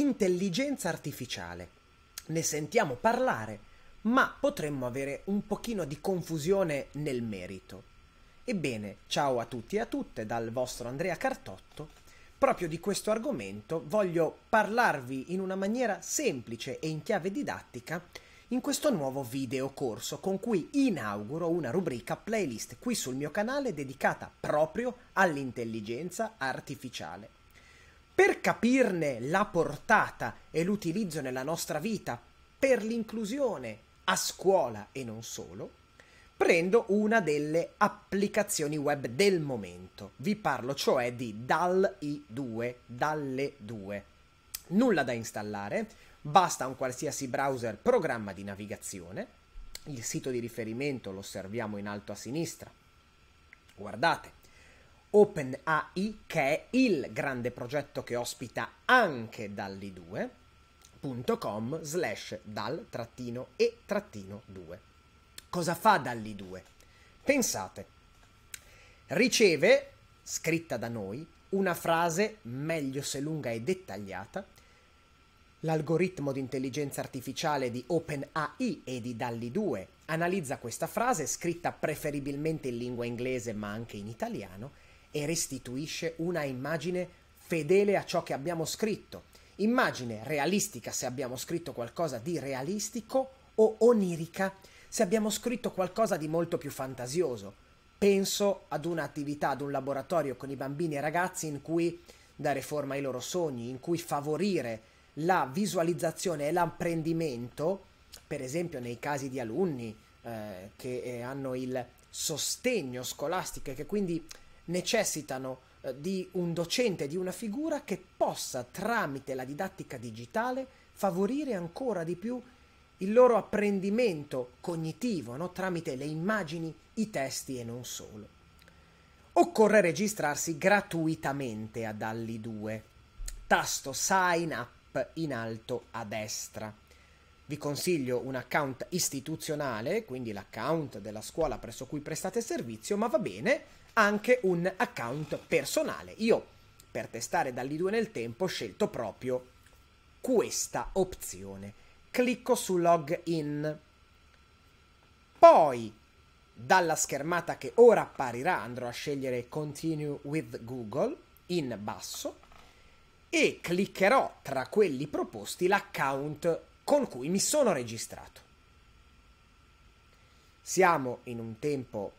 intelligenza artificiale. Ne sentiamo parlare, ma potremmo avere un pochino di confusione nel merito. Ebbene, ciao a tutti e a tutte dal vostro Andrea Cartotto. Proprio di questo argomento voglio parlarvi in una maniera semplice e in chiave didattica in questo nuovo video corso con cui inauguro una rubrica playlist qui sul mio canale dedicata proprio all'intelligenza artificiale. Per capirne la portata e l'utilizzo nella nostra vita per l'inclusione a scuola e non solo, prendo una delle applicazioni web del momento. Vi parlo cioè di DALI2, Dalle 2. Nulla da installare, basta un qualsiasi browser programma di navigazione. Il sito di riferimento lo osserviamo in alto a sinistra. Guardate, OpenAI, che è il grande progetto che ospita anche dalli2.com slash dal trattino e trattino 2. Cosa fa dalli2? Pensate, riceve, scritta da noi, una frase, meglio se lunga e dettagliata, L'algoritmo di intelligenza artificiale di OpenAI e di Dalli 2 analizza questa frase scritta preferibilmente in lingua inglese ma anche in italiano e restituisce una immagine fedele a ciò che abbiamo scritto. Immagine realistica se abbiamo scritto qualcosa di realistico o onirica se abbiamo scritto qualcosa di molto più fantasioso. Penso ad un'attività, ad un laboratorio con i bambini e ragazzi in cui dare forma ai loro sogni, in cui favorire la visualizzazione e l'apprendimento, per esempio nei casi di alunni eh, che eh, hanno il sostegno scolastico e che quindi necessitano eh, di un docente, di una figura che possa tramite la didattica digitale favorire ancora di più il loro apprendimento cognitivo no? tramite le immagini, i testi e non solo. Occorre registrarsi gratuitamente ad Alli 2. Tasto Sign Up in alto a destra. Vi consiglio un account istituzionale, quindi l'account della scuola presso cui prestate servizio, ma va bene anche un account personale. Io, per testare dall'I2 nel tempo, ho scelto proprio questa opzione. Clicco su Login. Poi, dalla schermata che ora apparirà, andrò a scegliere Continue with Google in basso e cliccherò tra quelli proposti l'account con cui mi sono registrato. Siamo in un tempo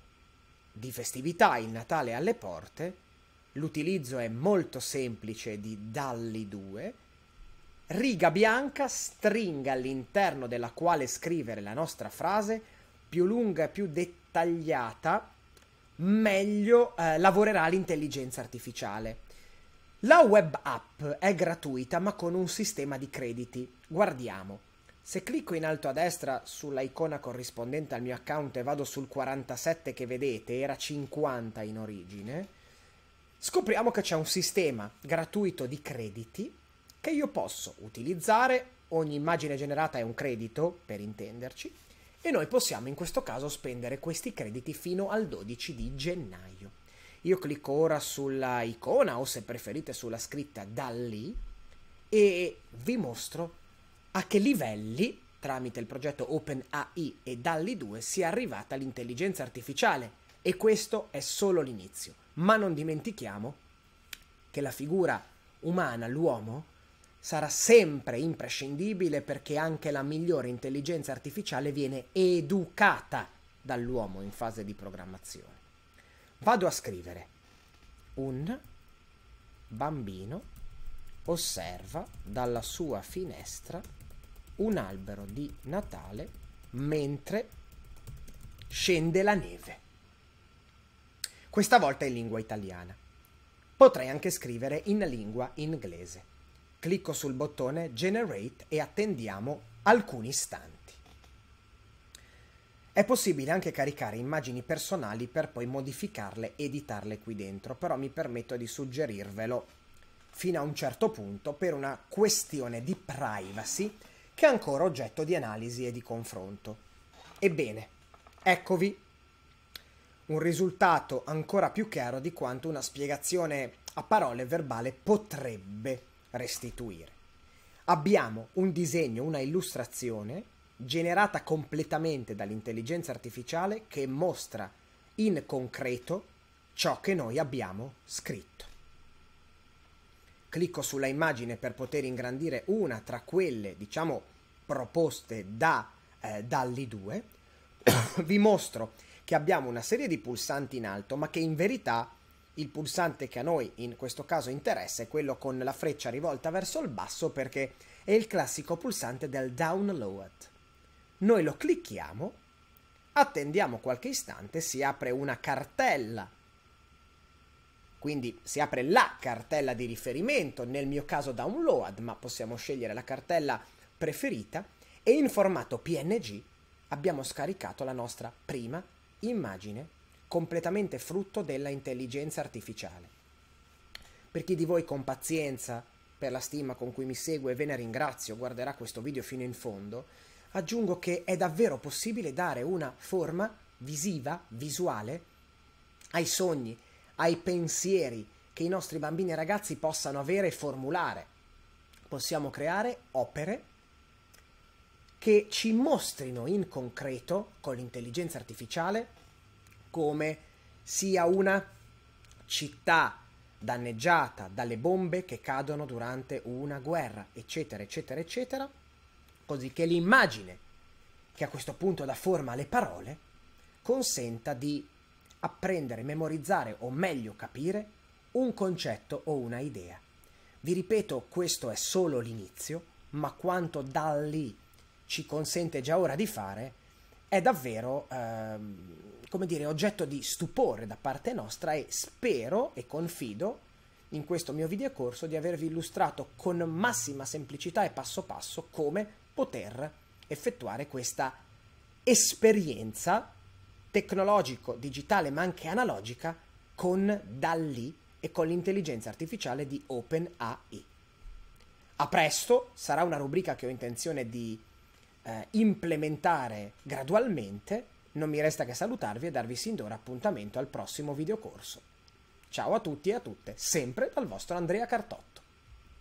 di festività, il Natale è alle porte, l'utilizzo è molto semplice di Dalli 2, riga bianca, stringa all'interno della quale scrivere la nostra frase, più lunga e più dettagliata, meglio eh, lavorerà l'intelligenza artificiale. La web app è gratuita ma con un sistema di crediti. Guardiamo. Se clicco in alto a destra sull'icona corrispondente al mio account e vado sul 47 che vedete, era 50 in origine, scopriamo che c'è un sistema gratuito di crediti che io posso utilizzare, ogni immagine generata è un credito, per intenderci, e noi possiamo in questo caso spendere questi crediti fino al 12 di gennaio. Io clicco ora sulla icona o se preferite sulla scritta da lì e vi mostro a che livelli tramite il progetto OpenAI e DALI 2 sia arrivata l'intelligenza artificiale e questo è solo l'inizio. Ma non dimentichiamo che la figura umana, l'uomo, sarà sempre imprescindibile perché anche la migliore intelligenza artificiale viene educata dall'uomo in fase di programmazione. Vado a scrivere. Un bambino osserva dalla sua finestra un albero di Natale mentre scende la neve. Questa volta in lingua italiana. Potrei anche scrivere in lingua inglese. Clicco sul bottone Generate e attendiamo alcuni istanti. È possibile anche caricare immagini personali per poi modificarle editarle qui dentro, però mi permetto di suggerirvelo fino a un certo punto per una questione di privacy che è ancora oggetto di analisi e di confronto. Ebbene, eccovi un risultato ancora più chiaro di quanto una spiegazione a parole verbale potrebbe restituire. Abbiamo un disegno, una illustrazione generata completamente dall'intelligenza artificiale che mostra in concreto ciò che noi abbiamo scritto. Clicco sulla immagine per poter ingrandire una tra quelle, diciamo, proposte da eh, Dalli 2. Vi mostro che abbiamo una serie di pulsanti in alto, ma che in verità il pulsante che a noi in questo caso interessa è quello con la freccia rivolta verso il basso perché è il classico pulsante del download. Noi lo clicchiamo, attendiamo qualche istante, si apre una cartella. Quindi si apre la cartella di riferimento, nel mio caso download, ma possiamo scegliere la cartella preferita e in formato PNG abbiamo scaricato la nostra prima immagine completamente frutto della intelligenza artificiale. Per chi di voi con pazienza, per la stima con cui mi segue e ve ne ringrazio, guarderà questo video fino in fondo, Aggiungo che è davvero possibile dare una forma visiva, visuale, ai sogni, ai pensieri che i nostri bambini e ragazzi possano avere e formulare. Possiamo creare opere che ci mostrino in concreto, con l'intelligenza artificiale, come sia una città danneggiata dalle bombe che cadono durante una guerra, eccetera, eccetera, eccetera, che l'immagine, che a questo punto dà forma alle parole, consenta di apprendere, memorizzare o meglio capire un concetto o una idea. Vi ripeto, questo è solo l'inizio, ma quanto da lì ci consente già ora di fare è davvero, ehm, come dire, oggetto di stupore da parte nostra e spero e confido in questo mio videocorso di avervi illustrato con massima semplicità e passo passo come poter effettuare questa esperienza tecnologico, digitale ma anche analogica con Dalli e con l'intelligenza artificiale di OpenAI. A presto sarà una rubrica che ho intenzione di eh, implementare gradualmente. Non mi resta che salutarvi e darvi sin d'ora appuntamento al prossimo videocorso. Ciao a tutti e a tutte, sempre dal vostro Andrea Cartotti.